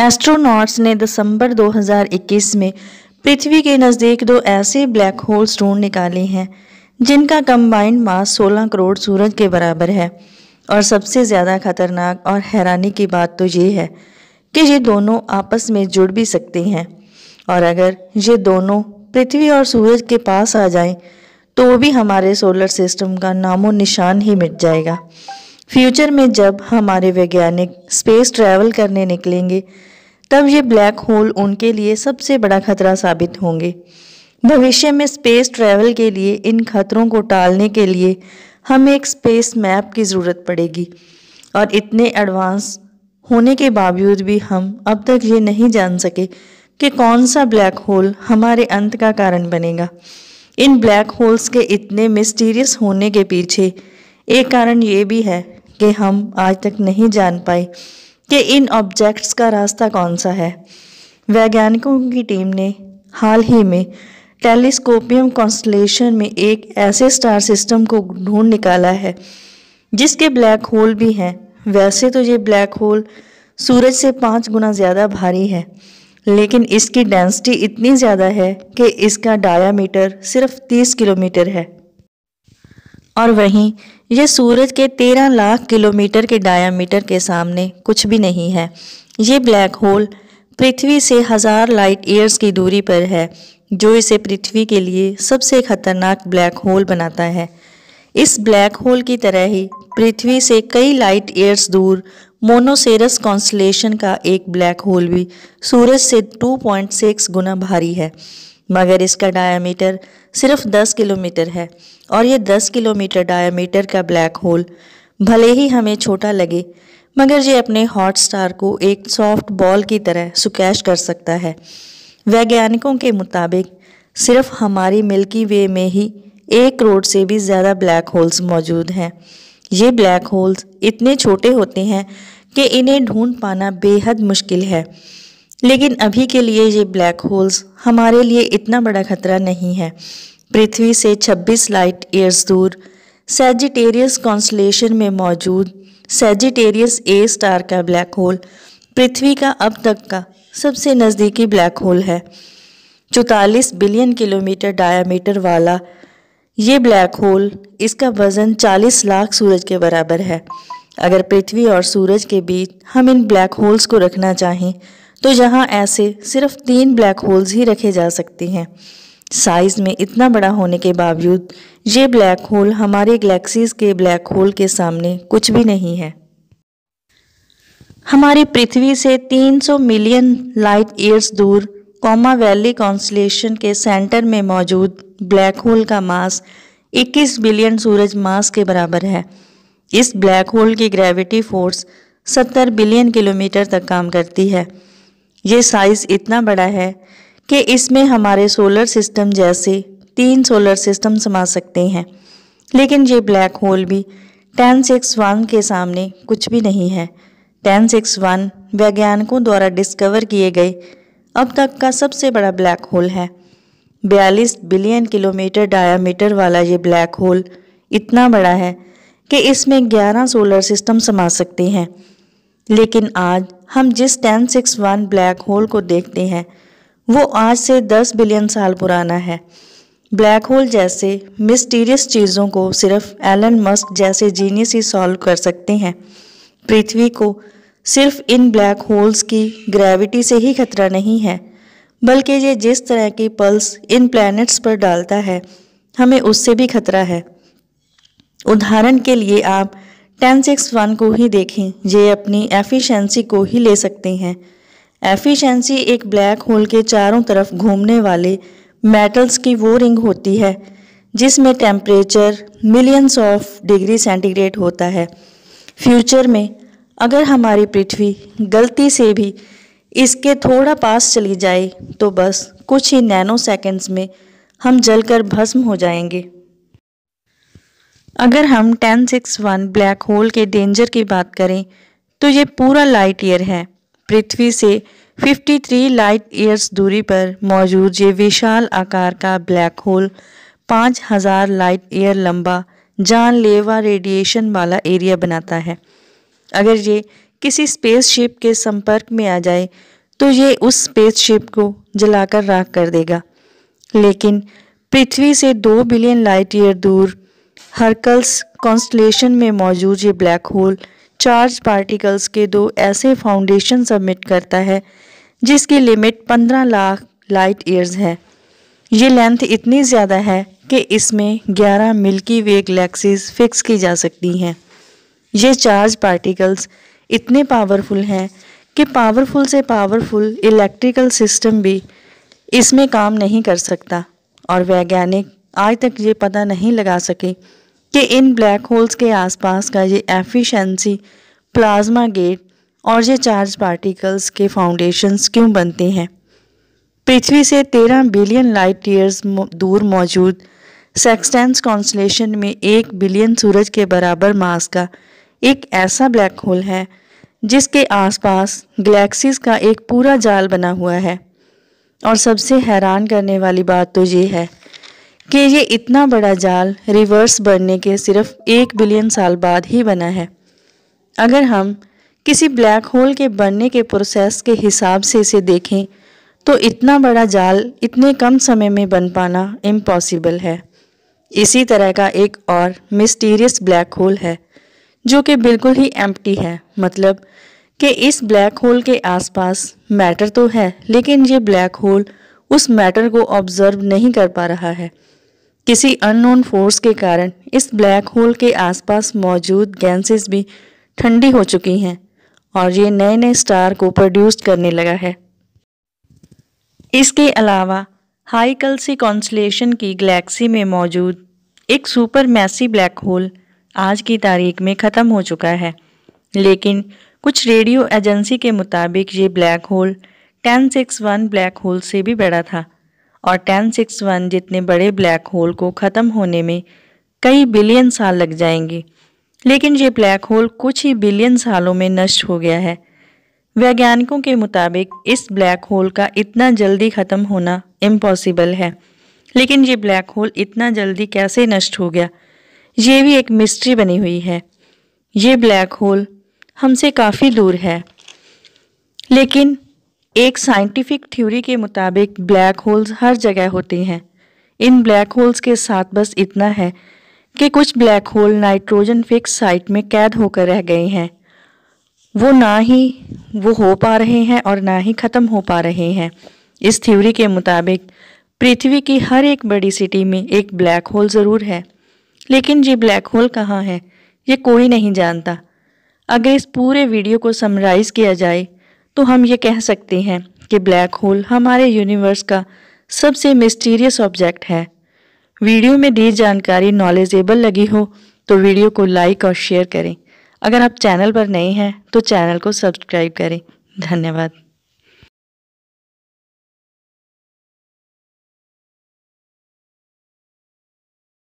astronauts ने दिसंबर 2021 में पृथ्वी के नज़दीक दो ऐसे ब्लैक होल्स ढूंढ निकाले हैं जिनका कंबाइंड मास 16 करोड़ सूरज के बराबर है और सबसे ज़्यादा खतरनाक और हैरानी की बात तो ये है कि ये दोनों आपस में जुड़ भी सकते हैं और अगर ये दोनों पृथ्वी और सूरज के पास आ जाएं तो वो भी हमारे सोलर सिस्टम का नामो निशान ही मिट जाएगा फ्यूचर में जब हमारे वैज्ञानिक स्पेस ट्रैवल करने निकलेंगे तब ये ब्लैक होल उनके लिए सबसे बड़ा खतरा साबित होंगे भविष्य में स्पेस ट्रैवल के लिए इन खतरों को टालने के लिए हमें एक स्पेस मैप की ज़रूरत पड़ेगी और इतने एडवांस होने के बावजूद भी हम अब तक ये नहीं जान सके कि कौन सा ब्लैक होल हमारे अंत का कारण बनेगा इन ब्लैक होल्स के इतने मिस्टीरियस होने के पीछे एक कारण ये भी है कि हम आज तक नहीं जान पाए कि इन ऑब्जेक्ट्स का रास्ता कौन सा है वैज्ञानिकों की टीम ने हाल ही में टेलीस्कोपियम कॉन्स्टलेशन में एक ऐसे स्टार सिस्टम को ढूंढ निकाला है जिसके ब्लैक होल भी हैं वैसे तो ये ब्लैक होल सूरज से पाँच गुना ज़्यादा भारी है लेकिन इसकी डेंसिटी इतनी ज़्यादा है कि इसका डायामीटर सिर्फ 30 किलोमीटर है और वहीं यह सूरज के तेरह लाख किलोमीटर के डायामीटर के सामने कुछ भी नहीं है ये ब्लैक होल पृथ्वी से हजार लाइट ईयर्स की दूरी पर है जो इसे पृथ्वी के लिए सबसे खतरनाक ब्लैक होल बनाता है इस ब्लैक होल की तरह ही पृथ्वी से कई लाइट ईयर्स दूर मोनोसेरस कॉन्सलेशन का एक ब्लैक होल भी सूरज से 2.6 गुना भारी है मगर इसका डायामीटर सिर्फ 10 किलोमीटर है और ये 10 किलोमीटर डायामीटर का ब्लैक होल भले ही हमें छोटा लगे मगर ये अपने हॉट स्टार को एक सॉफ्ट बॉल की तरह सुकैश कर सकता है वैज्ञानिकों के मुताबिक सिर्फ हमारी मिल्की वे में ही एक करोड़ से भी ज़्यादा ब्लैक होल्स मौजूद हैं ये ब्लैक होल्स इतने छोटे होते हैं कि इन्हें ढूंढ पाना बेहद मुश्किल है लेकिन अभी के लिए ये ब्लैक होल्स हमारे लिए इतना बड़ा खतरा नहीं है पृथ्वी से 26 लाइट ईयर्स दूर सेजिटेरियस कॉन्सलेशन में मौजूद सेजिटेरियस ए स्टार का ब्लैक होल पृथ्वी का अब तक का सबसे नज़दीकी ब्लैक होल है चौतालीस बिलियन किलोमीटर डायामीटर वाला ये ब्लैक होल इसका वज़न 40 लाख सूरज के बराबर है अगर पृथ्वी और सूरज के बीच हम इन ब्लैक होल्स को रखना चाहें तो यहाँ ऐसे सिर्फ तीन ब्लैक होल्स ही रखे जा सकते हैं साइज़ में इतना बड़ा होने के बावजूद ये ब्लैक होल हमारे गैलेक्सीज के ब्लैक होल के सामने कुछ भी नहीं है हमारी पृथ्वी से 300 मिलियन लाइट ईयर्स दूर कॉमा वैली कॉन्सलेशन के सेंटर में मौजूद ब्लैक होल का मास 21 बिलियन सूरज मास के बराबर है इस ब्लैक होल की ग्रेविटी फोर्स 70 बिलियन किलोमीटर तक काम करती है ये साइज़ इतना बड़ा है कि इसमें हमारे सोलर सिस्टम जैसे तीन सोलर सिस्टम समा सकते हैं लेकिन ये ब्लैक होल भी टेन सिक्स वन के सामने कुछ भी नहीं है टेन सिक्स वन वैज्ञानिकों द्वारा डिस्कवर किए गए अब तक का सबसे बड़ा ब्लैक होल है बयालीस बिलियन किलोमीटर डायामीटर वाला ये ब्लैक होल इतना बड़ा है कि इसमें 11 सोलर सिस्टम समा सकते हैं लेकिन आज हम जिस 1061 ब्लैक होल को देखते हैं वो आज से 10 बिलियन साल पुराना है ब्लैक होल जैसे मिस्टीरियस चीज़ों को सिर्फ एलन मस्क जैसे जीनियस ही सॉल्व कर सकते हैं पृथ्वी को सिर्फ इन ब्लैक होल्स की ग्रेविटी से ही खतरा नहीं है बल्कि ये जिस तरह की पल्स इन प्लैनेट्स पर डालता है हमें उससे भी खतरा है उदाहरण के लिए आप टेन सिक्स वन को ही देखें ये अपनी एफिशिएंसी को ही ले सकते हैं एफिशिएंसी एक ब्लैक होल के चारों तरफ घूमने वाले मेटल्स की वो रिंग होती है जिसमें temperature millions of degree centigrade होता है फ्यूचर में अगर हमारी पृथ्वी गलती से भी इसके थोड़ा पास चली जाए तो बस कुछ ही नैनो सेकेंड्स में हम जलकर भस्म हो जाएंगे अगर हम ten six one black hole के डेंजर की बात करें तो ये पूरा लाइट ईयर है पृथ्वी से 53 लाइट ईयर्स दूरी पर मौजूद ये विशाल आकार का ब्लैक होल 5000 लाइट ईयर लंबा जानलेवा रेडिएशन वाला एरिया बनाता है अगर ये किसी स्पेसशिप के संपर्क में आ जाए तो ये उस स्पेसशिप को जलाकर राख कर देगा लेकिन पृथ्वी से दो बिलियन लाइट ईयर दूर हरकल्स कॉन्स्टलेशन में मौजूद ये ब्लैक होल चार्ज पार्टिकल्स के दो ऐसे फाउंडेशन सबमिट करता है जिसकी लिमिट 15 लाख लाइट ईयर्स है ये लेंथ इतनी ज़्यादा है कि इसमें 11 मिल्की वे गलेक्सीज फिक्स की जा सकती हैं ये चार्ज पार्टिकल्स इतने पावरफुल हैं कि पावरफुल से पावरफुल इलेक्ट्रिकल सिस्टम भी इसमें काम नहीं कर सकता और वैज्ञानिक आज तक ये पता नहीं लगा सके कि इन ब्लैक होल्स के आसपास का ये एफिशिएंसी प्लाज्मा गेट और ये चार्ज पार्टिकल्स के फाउंडेशंस क्यों बनते हैं पृथ्वी से 13 बिलियन लाइट ईयर्स दूर मौजूद सेक्सटेंस कॉन्सलेशन में एक बिलियन सूरज के बराबर मास का एक ऐसा ब्लैक होल है जिसके आसपास गैलेक्सीज का एक पूरा जाल बना हुआ है और सबसे हैरान करने वाली बात तो ये है कि ये इतना बड़ा जाल रिवर्स बढ़ने के सिर्फ एक बिलियन साल बाद ही बना है अगर हम किसी ब्लैक होल के बनने के प्रोसेस के हिसाब से इसे देखें तो इतना बड़ा जाल इतने कम समय में बन पाना इम्पॉसिबल है इसी तरह का एक और मिस्टीरियस ब्लैक होल है जो कि बिल्कुल ही एम्प्टी है मतलब कि इस ब्लैक होल के आसपास मैटर तो है लेकिन ये ब्लैक होल उस मैटर को ऑब्जर्व नहीं कर पा रहा है किसी अननोन फोर्स के कारण इस ब्लैक होल के आसपास मौजूद गैसेस भी ठंडी हो चुकी हैं और ये नए नए स्टार को प्रोड्यूस करने लगा है इसके अलावा हाई कल्सी कॉन्सलेशन की गैलेक्सी में मौजूद एक सुपर मैसी ब्लैक होल आज की तारीख में ख़त्म हो चुका है लेकिन कुछ रेडियो एजेंसी के मुताबिक ये black hole ten six one black hole से भी बड़ा था और टेन सिक्स वन जितने बड़े ब्लैक होल को ख़त्म होने में कई बिलियन साल लग जाएंगे लेकिन ये ब्लैक होल कुछ ही बिलियन सालों में नष्ट हो गया है वैज्ञानिकों के मुताबिक इस ब्लैक होल का इतना जल्दी ख़त्म होना इम्पॉसिबल है लेकिन ये ब्लैक होल इतना जल्दी कैसे नष्ट हो गया ये भी एक मिस्ट्री बनी हुई है ये ब्लैक होल हमसे काफ़ी दूर है लेकिन एक साइंटिफिक थ्योरी के मुताबिक ब्लैक होल्स हर जगह होते हैं इन ब्लैक होल्स के साथ बस इतना है कि कुछ black hole nitrogen fix site में कैद होकर रह गए हैं वो ना ही वो हो पा रहे हैं और ना ही ख़त्म हो पा रहे हैं इस थ्योरी के मुताबिक पृथ्वी की हर एक बड़ी सिटी में एक ब्लैक होल ज़रूर है लेकिन ये ब्लैक होल कहाँ है ये कोई नहीं जानता अगर इस पूरे वीडियो को समराइज़ किया जाए तो हम ये कह सकते हैं कि ब्लैक होल हमारे यूनिवर्स का सबसे मिस्टीरियस ऑब्जेक्ट है वीडियो में दी जानकारी नॉलेजेबल लगी हो तो वीडियो को लाइक और शेयर करें अगर आप चैनल पर नए हैं तो चैनल को सब्सक्राइब करें धन्यवाद